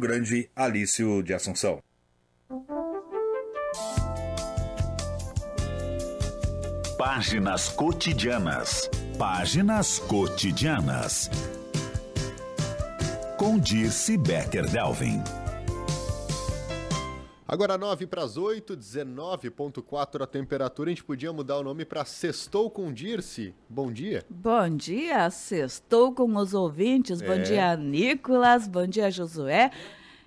Grande Alício de Assunção. Páginas Cotidianas. Páginas Cotidianas. Com Dirce Becker Delvin. Agora 9 para as 8, 19.4 a temperatura. A gente podia mudar o nome para Sextou com Dirce. Bom dia. Bom dia, Sextou com os ouvintes. É. Bom dia, Nicolas. Bom dia, Josué.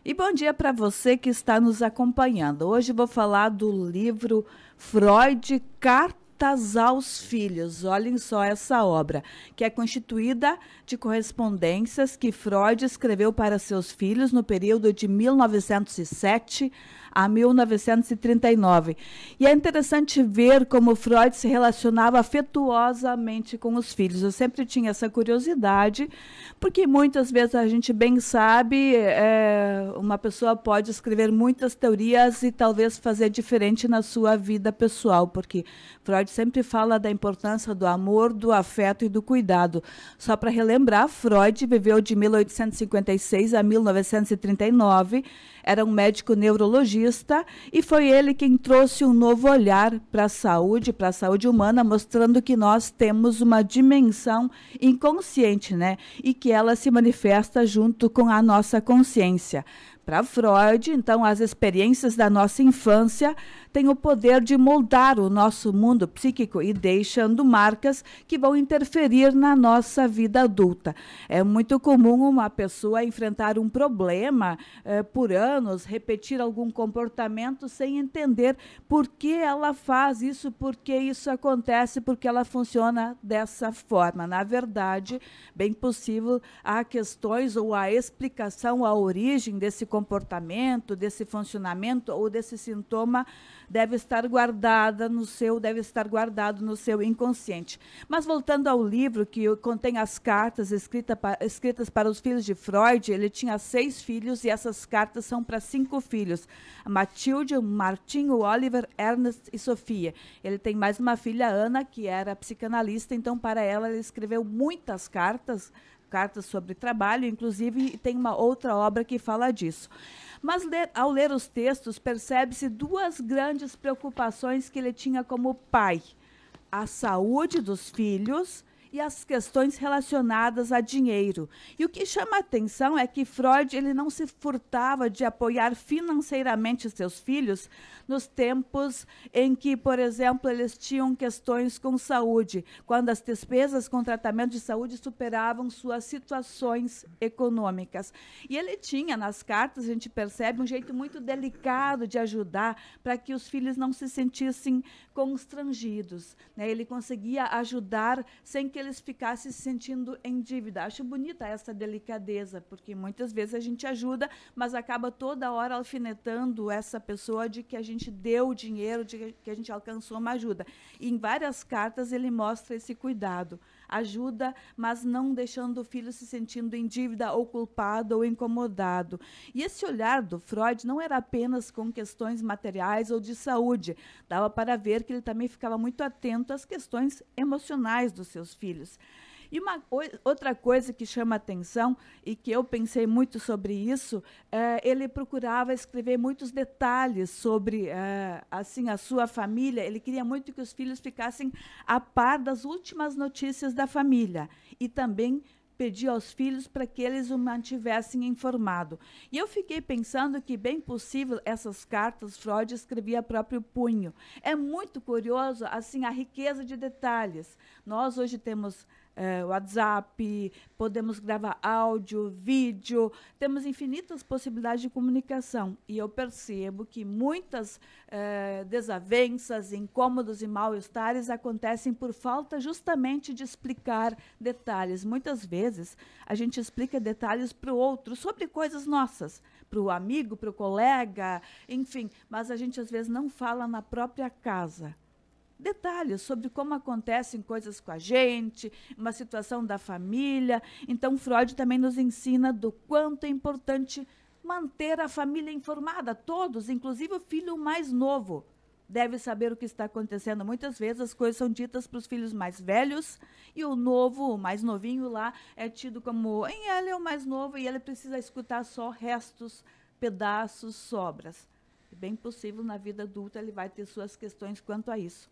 E bom dia para você que está nos acompanhando. Hoje vou falar do livro Freud Cartas aos Filhos. Olhem só essa obra, que é constituída de correspondências que Freud escreveu para seus filhos no período de 1907 a 1939. E é interessante ver como Freud se relacionava afetuosamente com os filhos. Eu sempre tinha essa curiosidade, porque muitas vezes a gente bem sabe, é, uma pessoa pode escrever muitas teorias e talvez fazer diferente na sua vida pessoal, porque Freud sempre fala da importância do amor, do afeto e do cuidado. Só para relembrar, Freud viveu de 1856 a 1939, era um médico neurologista e foi ele quem trouxe um novo olhar para a saúde, para a saúde humana, mostrando que nós temos uma dimensão inconsciente, né? E que ela se manifesta junto com a nossa consciência. Para Freud, então, as experiências da nossa infância têm o poder de moldar o nosso mundo psíquico e deixando marcas que vão interferir na nossa vida adulta. É muito comum uma pessoa enfrentar um problema eh, por anos, repetir algum comportamento sem entender por que ela faz isso, por que isso acontece, por que ela funciona dessa forma. Na verdade, bem possível, há questões ou a explicação, a origem desse comportamento, desse funcionamento ou desse sintoma deve estar guardada no seu, deve estar guardado no seu inconsciente. Mas voltando ao livro que contém as cartas escrita pa, escritas para os filhos de Freud, ele tinha seis filhos e essas cartas são para cinco filhos: Matilde, Martinho, Oliver, Ernest e Sofia. Ele tem mais uma filha, Ana, que era psicanalista, então para ela ele escreveu muitas cartas cartas sobre trabalho, inclusive tem uma outra obra que fala disso. Mas ler, ao ler os textos, percebe-se duas grandes preocupações que ele tinha como pai: a saúde dos filhos e as questões relacionadas a dinheiro. E o que chama a atenção é que Freud ele não se furtava de apoiar financeiramente seus filhos nos tempos em que, por exemplo, eles tinham questões com saúde, quando as despesas com tratamento de saúde superavam suas situações econômicas. E ele tinha nas cartas, a gente percebe um jeito muito delicado de ajudar para que os filhos não se sentissem constrangidos, né? Ele conseguia ajudar sem que eles ficassem se sentindo em dívida. Acho bonita essa delicadeza, porque muitas vezes a gente ajuda, mas acaba toda hora alfinetando essa pessoa de que a gente deu dinheiro, de que a gente alcançou uma ajuda. E em várias cartas ele mostra esse cuidado ajuda, mas não deixando o filho se sentindo em dívida ou culpado ou incomodado. E esse olhar do Freud não era apenas com questões materiais ou de saúde, dava para ver que ele também ficava muito atento às questões emocionais dos seus filhos. E uma outra coisa que chama atenção e que eu pensei muito sobre isso, é, ele procurava escrever muitos detalhes sobre é, assim a sua família. Ele queria muito que os filhos ficassem a par das últimas notícias da família e também pedia aos filhos para que eles o mantivessem informado. E eu fiquei pensando que, bem possível, essas cartas Freud escrevia a próprio punho. É muito curioso, assim, a riqueza de detalhes. Nós hoje temos é, WhatsApp, podemos gravar áudio, vídeo, temos infinitas possibilidades de comunicação. E eu percebo que muitas é, desavenças, incômodos e mal-estares acontecem por falta justamente de explicar detalhes. Muitas vezes a gente explica detalhes para o outro sobre coisas nossas, para o amigo, para o colega, enfim, mas a gente às vezes não fala na própria casa detalhes sobre como acontecem coisas com a gente, uma situação da família. Então, Freud também nos ensina do quanto é importante manter a família informada, todos, inclusive o filho mais novo. Deve saber o que está acontecendo. Muitas vezes as coisas são ditas para os filhos mais velhos e o novo, o mais novinho lá, é tido como em ele é o mais novo e ele precisa escutar só restos, pedaços, sobras. É bem possível na vida adulta ele vai ter suas questões quanto a isso.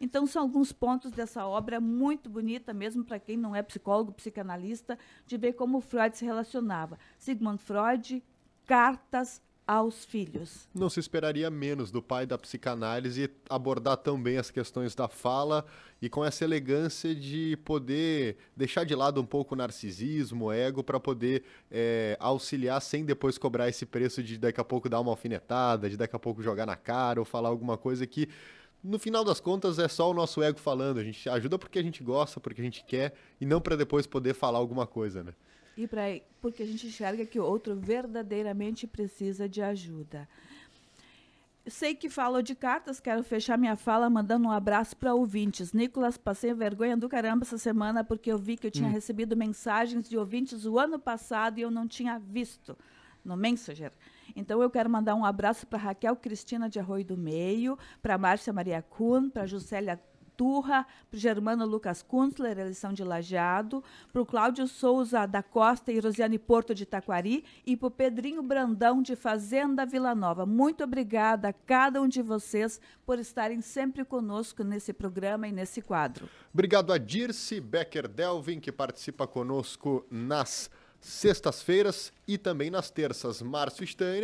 Então, são alguns pontos dessa obra muito bonita, mesmo para quem não é psicólogo, psicanalista, de ver como Freud se relacionava. Sigmund Freud, cartas aos filhos. Não se esperaria menos do pai da psicanálise abordar também as questões da fala e com essa elegância de poder deixar de lado um pouco o narcisismo, o ego, para poder é, auxiliar sem depois cobrar esse preço de daqui a pouco dar uma alfinetada, de daqui a pouco jogar na cara ou falar alguma coisa que no final das contas é só o nosso ego falando. A gente ajuda porque a gente gosta, porque a gente quer e não para depois poder falar alguma coisa, né? E para porque a gente enxerga que o outro verdadeiramente precisa de ajuda. Sei que falou de cartas, quero fechar minha fala mandando um abraço para ouvintes. Nicolas, passei vergonha do caramba essa semana porque eu vi que eu tinha hum. recebido mensagens de ouvintes o ano passado e eu não tinha visto no Messenger. Então eu quero mandar um abraço para Raquel Cristina de Arroio do Meio, para Márcia Maria Kuhn, para Juscelia Turra, para o Germano Lucas Kunstler, eleição de Lajado, para o Cláudio Souza da Costa e Rosiane Porto de Taquari e para o Pedrinho Brandão de Fazenda Vila Nova. Muito obrigada a cada um de vocês por estarem sempre conosco nesse programa e nesse quadro. Obrigado a Dirce Becker Delvin, que participa conosco nas sextas-feiras e também nas terças. Márcio Steiner.